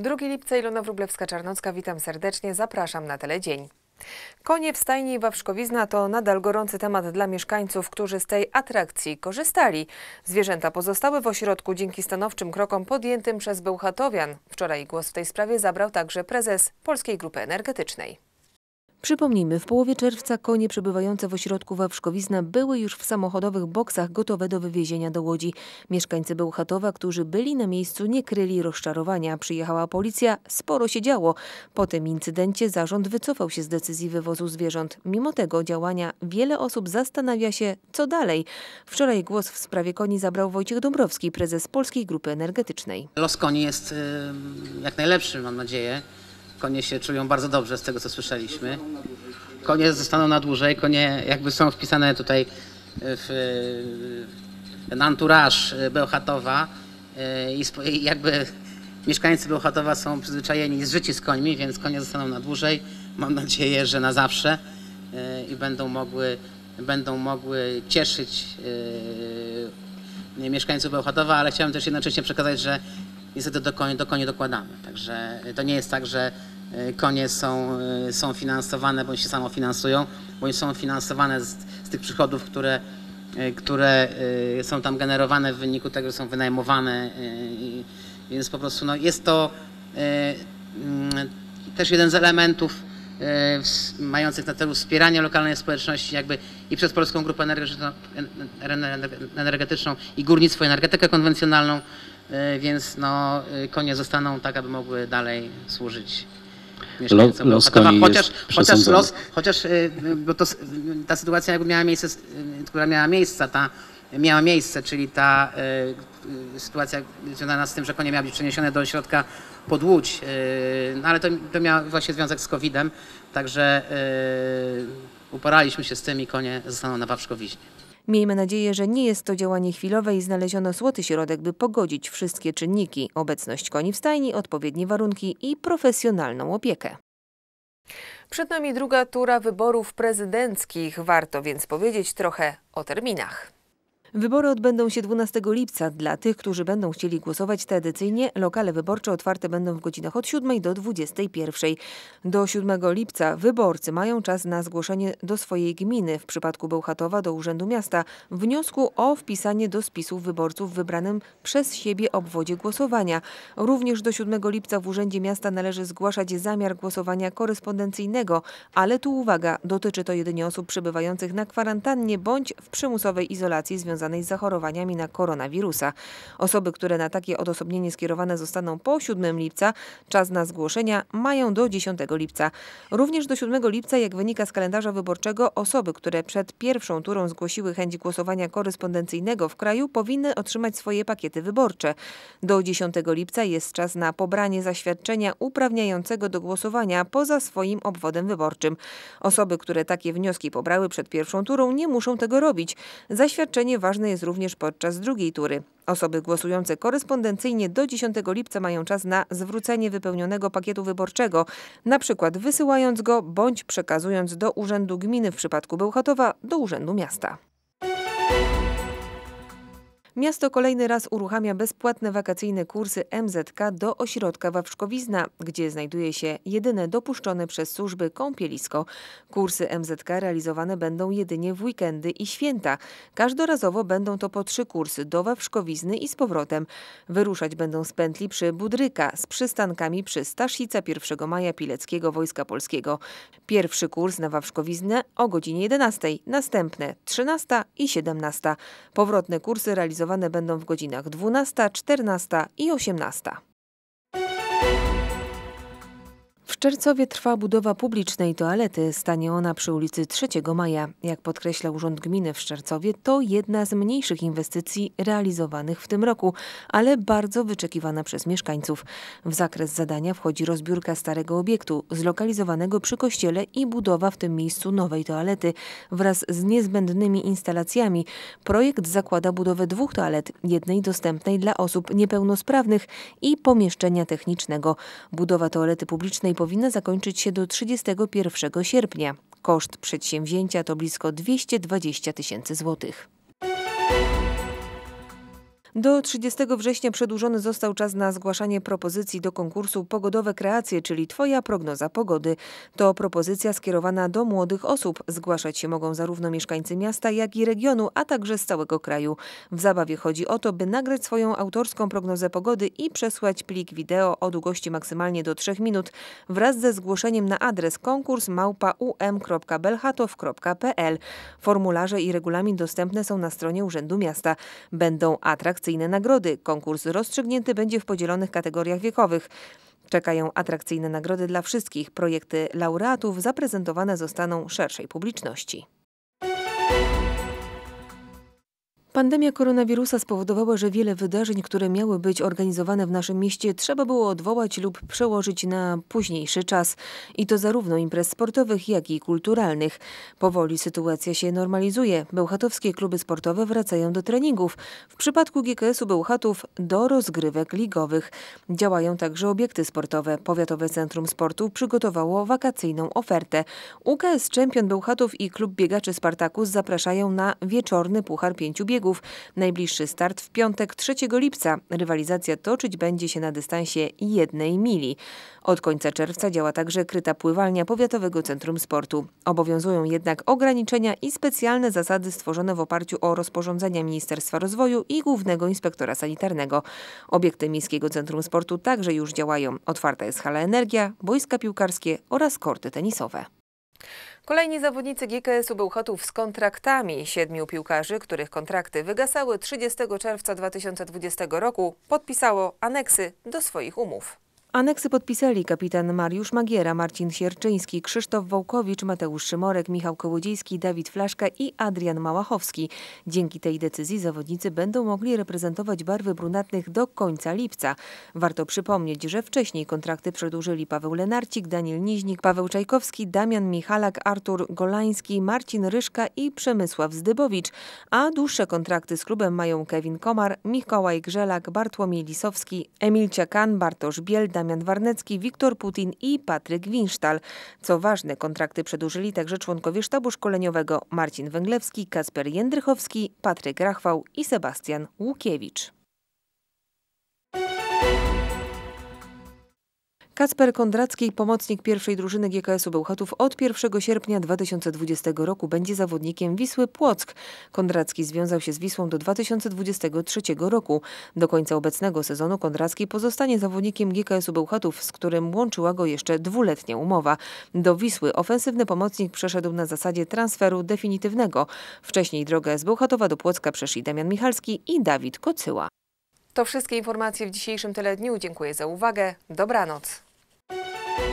2 lipca Ilona Wróblewska-Czarnocka, witam serdecznie, zapraszam na Teledzień. Konie w stajni Wawrzkowizna to nadal gorący temat dla mieszkańców, którzy z tej atrakcji korzystali. Zwierzęta pozostały w ośrodku dzięki stanowczym krokom podjętym przez Bełchatowian. Wczoraj głos w tej sprawie zabrał także prezes Polskiej Grupy Energetycznej. Przypomnijmy, w połowie czerwca konie przebywające w ośrodku Wawrzkowizna były już w samochodowych boksach gotowe do wywiezienia do Łodzi. Mieszkańcy Bełchatowa, którzy byli na miejscu, nie kryli rozczarowania. Przyjechała policja, sporo się działo. Po tym incydencie zarząd wycofał się z decyzji wywozu zwierząt. Mimo tego działania wiele osób zastanawia się, co dalej. Wczoraj głos w sprawie koni zabrał Wojciech Dąbrowski, prezes Polskiej Grupy Energetycznej. Los koni jest jak najlepszy, mam nadzieję. Konie się czują bardzo dobrze z tego, co słyszeliśmy. Konie zostaną na dłużej, konie jakby są wpisane tutaj w ten anturaż Bełchatowa e, i jakby mieszkańcy Bełchatowa są przyzwyczajeni z życia z końmi, więc konie zostaną na dłużej. Mam nadzieję, że na zawsze e, i będą mogły, będą mogły cieszyć e, mieszkańców Bełchatowa, ale chciałem też jednocześnie przekazać, że niestety do koni, do koni dokładamy. Także to nie jest tak, że E, konie są, e, są finansowane, bądź się samofinansują, bądź są finansowane z, z tych przychodów, które, e, które są tam generowane w wyniku tego, że są wynajmowane. Więc po prostu no, jest to mm, też jeden z elementów mających na celu wspieranie lokalnej społeczności jakby i przez Polską Grupę Energetyczną i Górnictwo, i Energetykę Konwencjonalną, więc no, konie zostaną tak, aby mogły dalej służyć mieszkańcom los Chociaż, chociaż los, chociaż bo to, y, ta sytuacja jakby miała miejsce, y, która miała miejsce, ta miała miejsce, czyli ta y, y, sytuacja związana z tym, że konie miały być przeniesione do ośrodka pod Łódź, y, no ale to, to właśnie związek z COVID-em, także y, uporaliśmy się z tym i konie zostaną na Wawrzokowiźnie. Miejmy nadzieję, że nie jest to działanie chwilowe i znaleziono złoty środek, by pogodzić wszystkie czynniki, obecność koni w stajni, odpowiednie warunki i profesjonalną opiekę. Przed nami druga tura wyborów prezydenckich. Warto więc powiedzieć trochę o terminach. Wybory odbędą się 12 lipca. Dla tych, którzy będą chcieli głosować tradycyjnie, lokale wyborcze otwarte będą w godzinach od 7 do 21. Do 7 lipca wyborcy mają czas na zgłoszenie do swojej gminy, w przypadku Bełchatowa do Urzędu Miasta, wniosku o wpisanie do spisów wyborców w wybranym przez siebie obwodzie głosowania. Również do 7 lipca w Urzędzie Miasta należy zgłaszać zamiar głosowania korespondencyjnego, ale tu uwaga, dotyczy to jedynie osób przebywających na kwarantannie bądź w przymusowej izolacji związanej związanej z zachorowaniami na koronawirusa. Osoby, które na takie odosobnienie skierowane zostaną po 7 lipca, czas na zgłoszenia mają do 10 lipca. Również do 7 lipca, jak wynika z kalendarza wyborczego, osoby, które przed pierwszą turą zgłosiły chęć głosowania korespondencyjnego w kraju, powinny otrzymać swoje pakiety wyborcze. Do 10 lipca jest czas na pobranie zaświadczenia uprawniającego do głosowania poza swoim obwodem wyborczym. Osoby, które takie wnioski pobrały przed pierwszą turą, nie muszą tego robić. Zaświadczenie ważne ważne jest również podczas drugiej tury. Osoby głosujące korespondencyjnie do 10 lipca mają czas na zwrócenie wypełnionego pakietu wyborczego, na przykład wysyłając go bądź przekazując do Urzędu Gminy w przypadku Bełchatowa, do Urzędu Miasta. Miasto kolejny raz uruchamia bezpłatne wakacyjne kursy MZK do ośrodka Wawrzkowizna, gdzie znajduje się jedyne dopuszczone przez służby kąpielisko. Kursy MZK realizowane będą jedynie w weekendy i święta. Każdorazowo będą to po trzy kursy do Wawrzkowizny i z powrotem. Wyruszać będą z pętli przy Budryka z przystankami przy Staszica 1 maja Pileckiego Wojska Polskiego. Pierwszy kurs na Wawrzkowiznę o godzinie 11, następne 13 i 17. Powrotne kursy realizowane będą w godzinach 12, 14 i 18. Czercowie trwa budowa publicznej toalety. Stanie ona przy ulicy 3 Maja. Jak podkreśla Urząd Gminy w Szczercowie, to jedna z mniejszych inwestycji realizowanych w tym roku, ale bardzo wyczekiwana przez mieszkańców. W zakres zadania wchodzi rozbiórka starego obiektu zlokalizowanego przy kościele i budowa w tym miejscu nowej toalety wraz z niezbędnymi instalacjami. Projekt zakłada budowę dwóch toalet, jednej dostępnej dla osób niepełnosprawnych i pomieszczenia technicznego. Budowa toalety publicznej powinna powinna zakończyć się do 31 sierpnia. Koszt przedsięwzięcia to blisko 220 tysięcy złotych. Do 30 września przedłużony został czas na zgłaszanie propozycji do konkursu Pogodowe Kreacje, czyli Twoja prognoza pogody. To propozycja skierowana do młodych osób. Zgłaszać się mogą zarówno mieszkańcy miasta, jak i regionu, a także z całego kraju. W zabawie chodzi o to, by nagrać swoją autorską prognozę pogody i przesłać plik wideo o długości maksymalnie do 3 minut wraz ze zgłoszeniem na adres konkurs Formularze i regulamin dostępne są na stronie Urzędu Miasta. Będą atrakcje atrakcyjne nagrody. Konkurs rozstrzygnięty będzie w podzielonych kategoriach wiekowych. Czekają atrakcyjne nagrody dla wszystkich. Projekty laureatów zaprezentowane zostaną szerszej publiczności. Pandemia koronawirusa spowodowała, że wiele wydarzeń, które miały być organizowane w naszym mieście, trzeba było odwołać lub przełożyć na późniejszy czas. I to zarówno imprez sportowych, jak i kulturalnych. Powoli sytuacja się normalizuje. Bełchatowskie kluby sportowe wracają do treningów. W przypadku GKS-u Bełchatów do rozgrywek ligowych. Działają także obiekty sportowe. Powiatowe Centrum Sportu przygotowało wakacyjną ofertę. UKS Czempion Bełchatów i Klub Biegaczy Spartakus zapraszają na wieczorny Puchar Pięciu Biegów biegów. Najbliższy start w piątek 3 lipca. Rywalizacja toczyć będzie się na dystansie jednej mili. Od końca czerwca działa także kryta pływalnia Powiatowego Centrum Sportu. Obowiązują jednak ograniczenia i specjalne zasady stworzone w oparciu o rozporządzenia Ministerstwa Rozwoju i Głównego Inspektora Sanitarnego. Obiekty Miejskiego Centrum Sportu także już działają. Otwarta jest hala Energia, boiska piłkarskie oraz korty tenisowe. Kolejni zawodnicy GKS-u Bełchatów z kontraktami. Siedmiu piłkarzy, których kontrakty wygasały 30 czerwca 2020 roku, podpisało aneksy do swoich umów. Aneksy podpisali kapitan Mariusz Magiera, Marcin Sierczyński, Krzysztof Wołkowicz, Mateusz Szymorek, Michał Kołodziejski, Dawid Flaszka i Adrian Małachowski. Dzięki tej decyzji zawodnicy będą mogli reprezentować barwy brunatnych do końca lipca. Warto przypomnieć, że wcześniej kontrakty przedłużyli Paweł Lenarcik, Daniel Niźnik, Paweł Czajkowski, Damian Michalak, Artur Golański, Marcin Ryszka i Przemysław Zdybowicz, a dłuższe kontrakty z klubem mają Kevin Komar, Mikołaj Grzelak, Bartłomiej Lisowski, Emil Ciakan, Bartosz Bielda, Damian Warnecki, Wiktor Putin i Patryk Winsztal. Co ważne, kontrakty przedłużyli także członkowie sztabu szkoleniowego Marcin Węglewski, Kasper Jędrychowski, Patryk Rachwał i Sebastian Łukiewicz. Kacper Kondracki, pomocnik pierwszej drużyny GKS-u Bełchatów od 1 sierpnia 2020 roku będzie zawodnikiem Wisły Płock. Kondracki związał się z Wisłą do 2023 roku. Do końca obecnego sezonu Kondracki pozostanie zawodnikiem GKS-u Bełchatów, z którym łączyła go jeszcze dwuletnia umowa. Do Wisły ofensywny pomocnik przeszedł na zasadzie transferu definitywnego. Wcześniej drogę z Bełchatowa do Płocka przeszli Damian Michalski i Dawid Kocyła. To wszystkie informacje w dzisiejszym Teledniu. Dziękuję za uwagę. Dobranoc. Thank you.